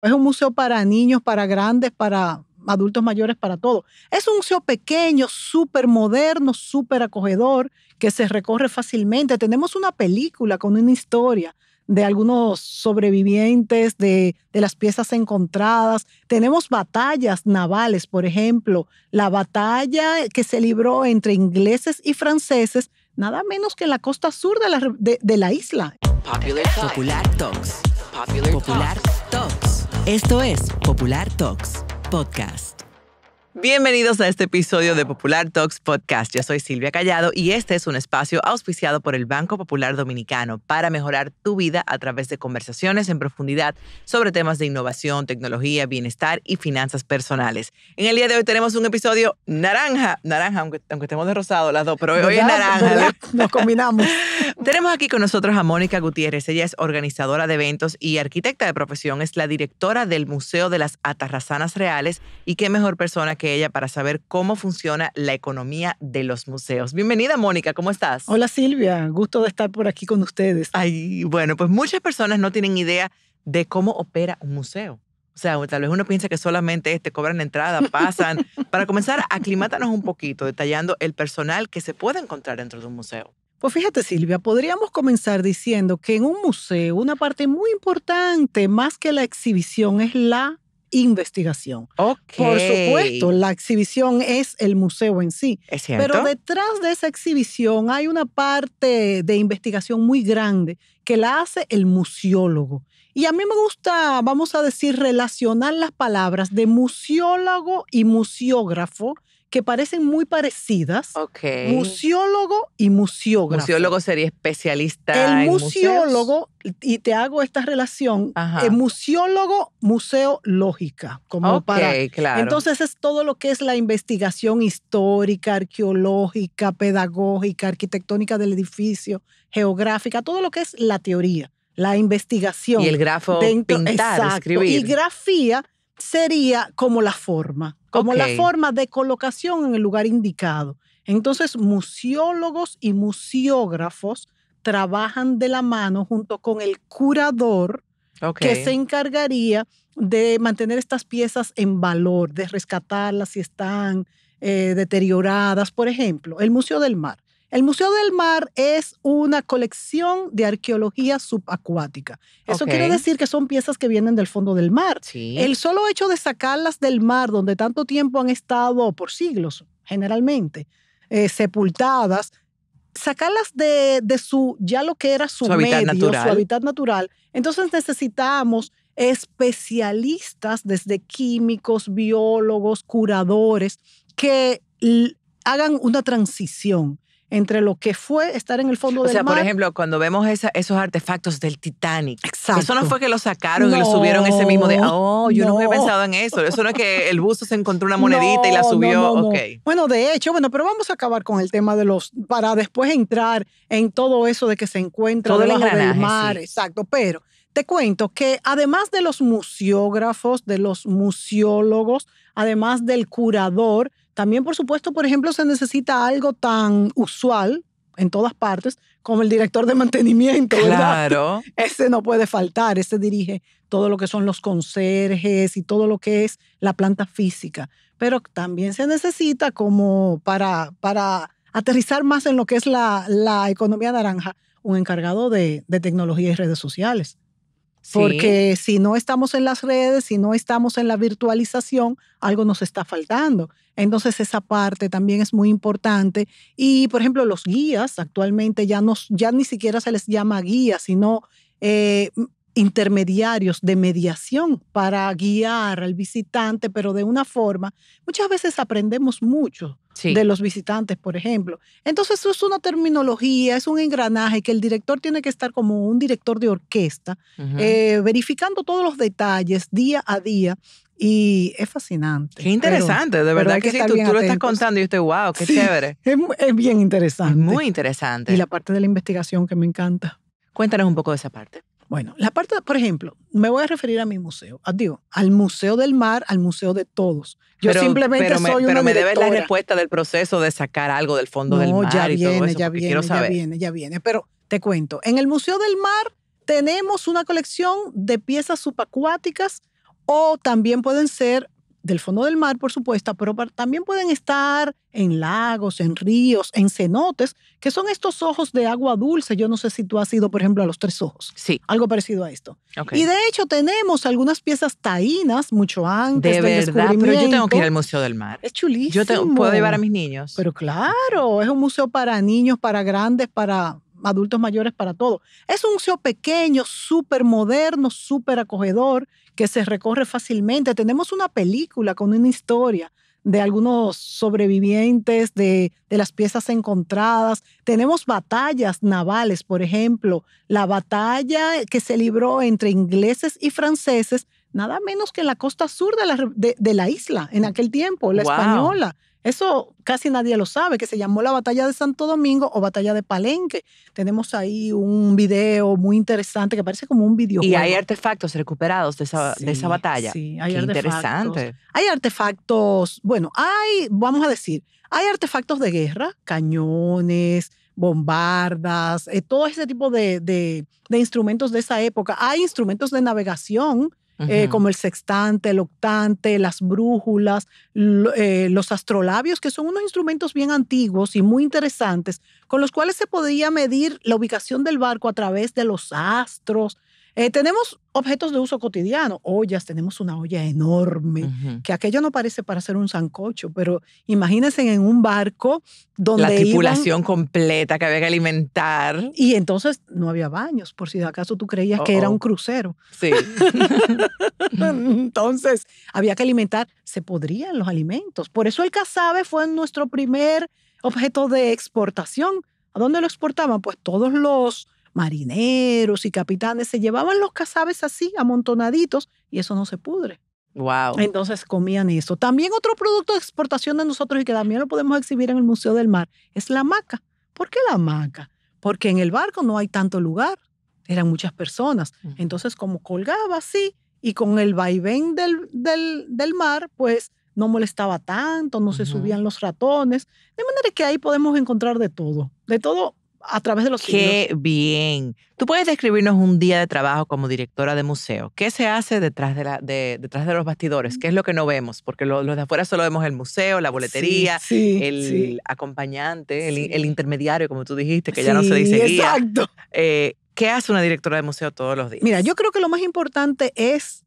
Es un museo para niños, para grandes, para adultos mayores, para todo. Es un museo pequeño, súper moderno, súper acogedor, que se recorre fácilmente. Tenemos una película con una historia de algunos sobrevivientes, de, de, las piezas encontradas. Tenemos batallas navales, por ejemplo, la batalla que se libró entre ingleses y franceses, nada menos que en la costa sur de la, de, la isla. Popular Talks. Popular Talks. Popular Talks. Esto es Popular Talks, podcast. Bienvenidos a este episodio de Popular Talks Podcast. Yo soy Silvia Callado y este es un espacio auspiciado por el Banco Popular Dominicano para mejorar tu vida a través de conversaciones en profundidad sobre temas de innovación, tecnología, bienestar y finanzas personales. En el día de hoy tenemos un episodio naranja, naranja, aunque, aunque estemos de rosado las dos, pero hoy, es naranja. Nos combinamos. tenemos aquí con nosotros a Mónica Gutiérrez. Ella es organizadora de eventos y arquitecta de profesión. Es la directora del Museo de las Atarrazanas Reales y qué mejor persona que ella para saber cómo funciona la economía de los museos. Bienvenida, Mónica, ¿cómo estás? Hola, Silvia, gusto de estar por aquí con ustedes. Ay, bueno, pues muchas personas no tienen idea de cómo opera un museo. O sea, tal vez uno piensa que solamente este cobran entrada, pasan. Para comenzar, aclimátanos un poquito, detallando el personal que se puede encontrar dentro de un museo. Pues fíjate Silvia, podríamos comenzar diciendo que en un museo una parte muy importante, más que la exhibición, es la investigación. Por supuesto, la exhibición es el museo en sí. pero detrás de esa exhibición hay una parte de investigación muy grande que la hace el museólogo. Y a mí me gusta, vamos a decir, relacionar las palabras de museólogo y museógrafo que parecen muy parecidas. Museólogo y museógrafo. Museólogo sería especialista. El museólogo, y te hago esta relación, el museólogo, museo lógica. Como para, claro. Entonces es todo lo que es la investigación histórica, arqueológica, pedagógica, arquitectónica del edificio, geográfica, todo lo que es la teoría, la investigación. Y el grafo, pintar, escribir. Y grafía sería como la forma como la forma de colocación en el lugar indicado. Entonces, museólogos y museógrafos trabajan de la mano junto con el curador que se encargaría de mantener estas piezas en valor, de rescatarlas si están eh, deterioradas. Por ejemplo, el Museo del Mar el Museo del Mar es una colección de arqueología subacuática. Eso quiere decir que son piezas que vienen del fondo del mar. El solo hecho de sacarlas del mar, donde tanto tiempo han estado por siglos, generalmente, eh, sepultadas, sacarlas de, su, ya lo que era su, medio, su hábitat natural. Entonces necesitamos especialistas, desde químicos, biólogos, curadores, que hagan una transición entre lo que fue estar en el fondo del mar. O sea, por ejemplo, cuando vemos esos artefactos del Titanic, Exacto. eso no fue que lo sacaron y lo subieron ese mismo de, oh, yo no. había pensado en eso. Eso no es que el buzo se encontró una monedita y la subió. Okay. Bueno, de hecho, bueno, pero vamos a acabar con el tema de los, para después entrar en todo eso de que se encuentra en el mar. Exacto, pero te cuento que además de los museógrafos, de los museólogos, además del curador, también, por supuesto, por ejemplo, se necesita algo tan usual en todas partes como el director de mantenimiento. Claro. Ese no puede faltar, ese dirige todo lo que son los conserjes y todo lo que es la planta física. Pero también se necesita como para, para aterrizar más en lo que es la, la economía naranja, un encargado de, de tecnología y redes sociales. Porque si no estamos en las redes, si no estamos en la virtualización, algo nos está faltando. Entonces esa parte también es muy importante. Y por ejemplo, los guías actualmente ya, no, ya ni siquiera se les llama guías, sino eh, intermediarios de mediación para guiar al visitante, pero de una forma, muchas veces aprendemos mucho de los visitantes, por ejemplo. Entonces eso es una terminología, es un engranaje que el director tiene que estar como un director de orquesta, eh, verificando todos los detalles día a día y es fascinante. Qué interesante, de verdad que, si tú, lo estás contando y estoy, wow, qué chévere. Es, es, bien interesante. Es muy interesante. Y la parte de la investigación que me encanta. Cuéntanos un poco de esa parte. Bueno, la parte, por ejemplo, me voy a referir a mi museo, ah, digo, al Museo del Mar, al Museo de todos. Yo simplemente soy me, soy Pero me debes la respuesta del proceso de sacar algo del fondo del mar ya y todo eso, ya viene, quiero saber. Ya viene, ya viene, pero te cuento, en el Museo del Mar tenemos una colección de piezas subacuáticas o también pueden ser del fondo del mar, por supuesto, pero también pueden estar en lagos, en ríos, en cenotes, que son estos ojos de agua dulce. Yo no sé si tú has ido, por ejemplo, a los tres ojos. Sí. Algo parecido a esto. Y de hecho tenemos algunas piezas taínas mucho antes. De verdad, pero yo tengo que ir al Museo del Mar. Es chulísimo. Yo te, puedo llevar a mis niños. Pero claro, es un museo para niños, para grandes, para adultos mayores para todo. Es un museo pequeño, súper moderno, súper acogedor, que se recorre fácilmente. Tenemos una película con una historia de algunos sobrevivientes de, las piezas encontradas. Tenemos batallas navales, por ejemplo, la batalla que se libró entre ingleses y franceses, nada menos que en la costa sur de la, de, la isla en aquel tiempo, la española. Eso casi nadie lo sabe, que se llamó la batalla de Santo Domingo o batalla de Palenque. Tenemos ahí un video muy interesante que parece como un video Y hay artefactos recuperados de esa, de esa batalla. Sí, hay artefactos. interesante. Hay artefactos, bueno, hay, vamos a decir, hay artefactos de guerra, cañones, bombardas, eh, todo ese tipo de, instrumentos de esa época. Hay instrumentos de navegación eh, como el sextante, el octante, las brújulas, eh, los astrolabios, que son unos instrumentos bien antiguos y muy interesantes, con los cuales se podía medir la ubicación del barco a través de los astros, eh, tenemos objetos de uso cotidiano, ollas, tenemos una olla enorme, que aquello no parece para ser un sancocho, pero imagínense en un barco donde... La tripulación completa que había que alimentar. Y entonces no había baños, por si acaso tú creías que era un crucero. Sí. entonces había que alimentar, se podrían los alimentos. Por eso el casabe fue nuestro primer objeto de exportación. ¿A dónde lo exportaban? Pues todos los marineros y capitanes, se llevaban los cazabes así, amontonaditos, y eso no se pudre. Wow. Entonces comían eso. También otro producto de exportación de nosotros y que también lo podemos exhibir en el Museo del Mar es la maca. ¿Por qué la maca? Porque en el barco no hay tanto lugar, eran muchas personas. Entonces, como colgaba así y con el vaivén del, mar, pues no molestaba tanto, no se subían los ratones. De manera que ahí podemos encontrar de todo, de todo a través de los Qué bien. Tú puedes describirnos un día de trabajo como directora de museo. ¿Qué se hace detrás de, la, detrás de los bastidores? ¿Qué es lo que no vemos? Porque los de afuera solo vemos el museo, la boletería, el acompañante, el, intermediario, como tú dijiste, que ya no se dice guía. Exacto. Eh, ¿Qué hace una directora de museo todos los días? Mira, yo creo que lo más importante es,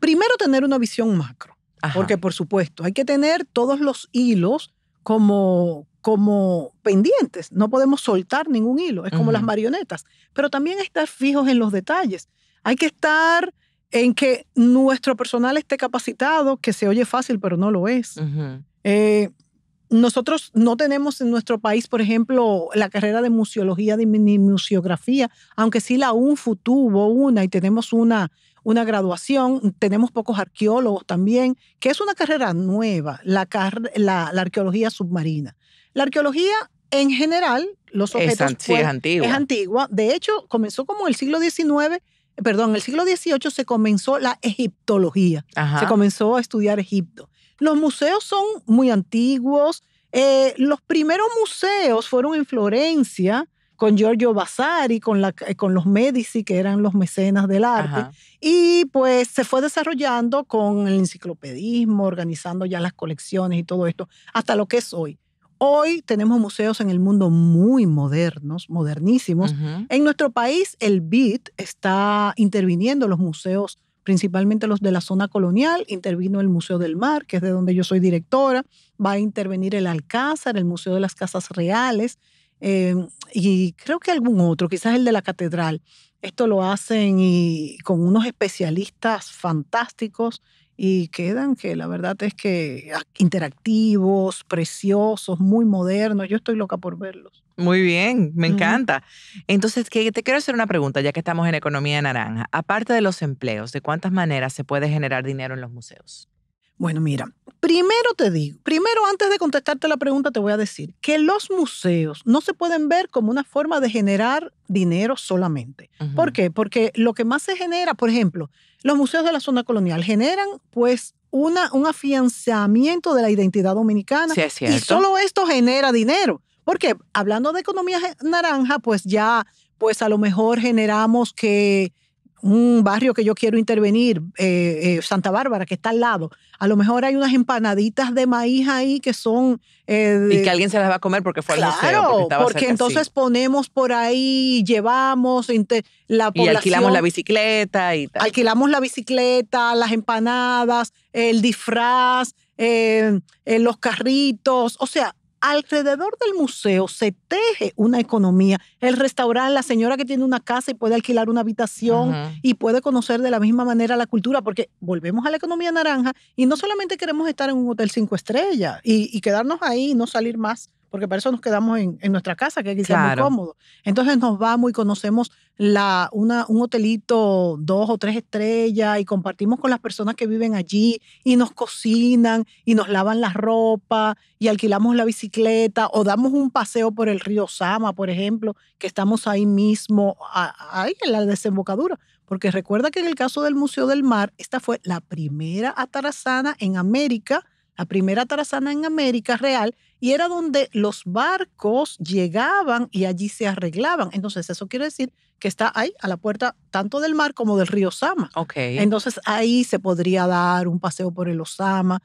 primero, tener una visión macro. Porque, por supuesto, hay que tener todos los hilos como, como pendientes, no podemos soltar ningún hilo, es como las marionetas, pero también estar fijos en los detalles. Hay que estar en que nuestro personal esté capacitado, que se oye fácil, pero no lo es. Eh, nosotros no tenemos en nuestro país, por ejemplo, la carrera de museología de museografía, aunque sí la UNFU tuvo una y tenemos una, una graduación, tenemos pocos arqueólogos también, que es una carrera nueva, la, la arqueología submarina. La arqueología en general, los objetos... Es, sí, es antigua. Es antigua. De hecho, comenzó como el siglo XIX eh, perdón, el siglo XVIII se comenzó la egiptología, se comenzó a estudiar Egipto. Los museos son muy antiguos. Eh, los primeros museos fueron en Florencia con Giorgio Vasari, con, la, eh, con los Medici, que eran los mecenas del arte. Y pues se fue desarrollando con el enciclopedismo, organizando ya las colecciones y todo esto, hasta lo que es hoy. Hoy tenemos museos en el mundo muy modernos, modernísimos. En nuestro país, el BID está interviniendo los museos, principalmente los de la zona colonial. Intervino el Museo del Mar, que es de donde yo soy directora. Va a intervenir el Alcázar, el Museo de las Casas Reales em, y creo que algún otro, quizás el de la Catedral. Esto lo hacen y con unos especialistas fantásticos y quedan que la verdad es que ah, interactivos, preciosos, muy modernos. Yo estoy loca por verlos. Muy bien, me encanta. Entonces, que te quiero hacer una pregunta, ya que estamos en economía naranja. Aparte de los empleos, ¿de cuántas maneras se puede generar dinero en los museos? Bueno, mira, primero te digo, primero antes de contestarte la pregunta te voy a decir que los museos no se pueden ver como una forma de generar dinero solamente. ¿Por qué? Porque lo que más se genera, por ejemplo, los museos de la zona colonial generan pues una, un afianzamiento de la identidad dominicana. Sí, es y solo esto genera dinero. Porque hablando de economía naranja, pues ya, pues a lo mejor generamos que un barrio que yo quiero intervenir, eh, eh, Santa Bárbara, que está al lado, a lo mejor hay unas empanaditas de maíz ahí que son... Eh, y que alguien se las va a comer porque fue al museo. Porque, porque entonces ponemos por ahí, llevamos la población, Y alquilamos la bicicleta y tal. Alquilamos la bicicleta, las empanadas, el disfraz, los carritos, o sea, alrededor del museo se teje una economía. El restaurante, la señora que tiene una casa y puede alquilar una habitación y puede conocer de la misma manera la cultura, porque volvemos a la economía naranja y no solamente queremos estar en un hotel cinco estrellas y, y quedarnos ahí y no salir más porque para eso nos quedamos en, en nuestra casa, que quizás es muy cómodo. Entonces nos vamos y conocemos la, una, un hotelito dos o tres estrellas y compartimos con las personas que viven allí y nos cocinan y nos lavan la ropa y alquilamos la bicicleta o damos un paseo por el río Sama, por ejemplo, que estamos ahí mismo, ahí en la desembocadura. Porque recuerda que en el caso del Museo del Mar, esta fue la primera atarazana en América la primera tarazana en América real, y era donde los barcos llegaban y allí se arreglaban. Entonces, eso quiere decir que está ahí, a la puerta tanto del mar como del río Sama. Okay. Entonces, ahí se podría dar un paseo por el Osama.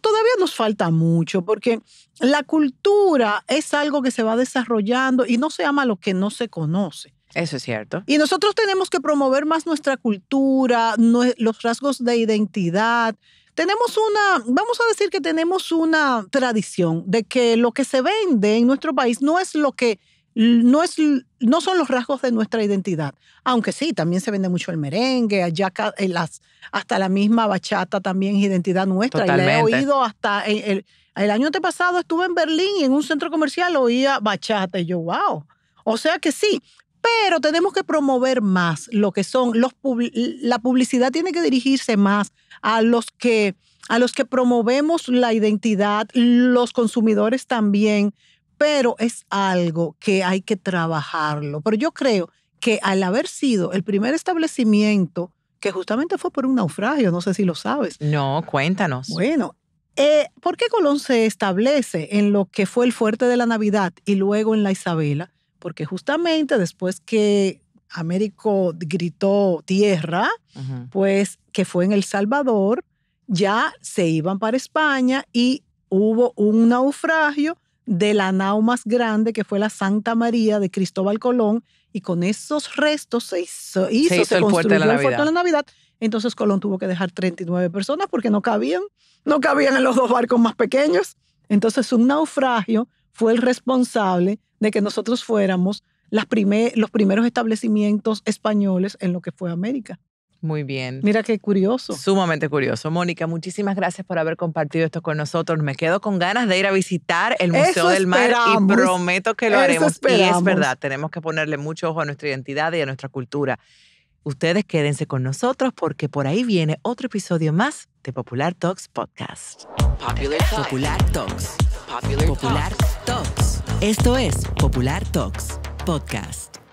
todavía nos falta mucho porque la cultura es algo que se va desarrollando y no se ama lo que no se conoce. Eso es cierto. Y nosotros tenemos que promover más nuestra cultura, los rasgos de identidad, tenemos una, vamos a decir que tenemos una tradición de que lo que se vende en nuestro país no es lo que no, es, no son los rasgos de nuestra identidad. Aunque sí, también se vende mucho el merengue, allá, hasta la misma bachata también es identidad nuestra. Y la he oído hasta el, el, año pasado estuve en Berlín y en un centro comercial oía bachata. Y yo, wow. O sea que sí, pero tenemos que promover más lo que son los la publicidad tiene que dirigirse más a los que a los que promovemos la identidad, los consumidores también, pero es algo que hay que trabajarlo. Pero yo creo que al haber sido el primer establecimiento, que justamente fue por un naufragio, no sé si lo sabes. No, cuéntanos. Bueno, eh, ¿por qué Colón se establece en lo que fue el fuerte de la Navidad y luego en la Isabela? Porque justamente después que Américo gritó tierra, pues que fue en El Salvador, ya se iban para España y hubo un naufragio de la nao más grande que fue la Santa María de Cristóbal Colón y con esos restos se hizo, la el de la Navidad. Entonces Colón tuvo que dejar 39 personas porque no cabían, no cabían en los dos barcos más pequeños. Entonces un naufragio fue el responsable de que nosotros fuéramos los primeros establecimientos españoles en lo que fue América. Muy bien. Mira qué curioso. Sumamente curioso. Mónica, muchísimas gracias por haber compartido esto con nosotros. Me quedo con ganas de ir a visitar el Museo del Mar y prometo que lo haremos. Y es verdad, tenemos que ponerle mucho ojo a nuestra identidad y a nuestra cultura. Ustedes quédense con nosotros porque por ahí viene otro episodio más de Popular Talks Podcast. Popular, Talks. Popular, Talks. Esto es Popular Talks. Podcast.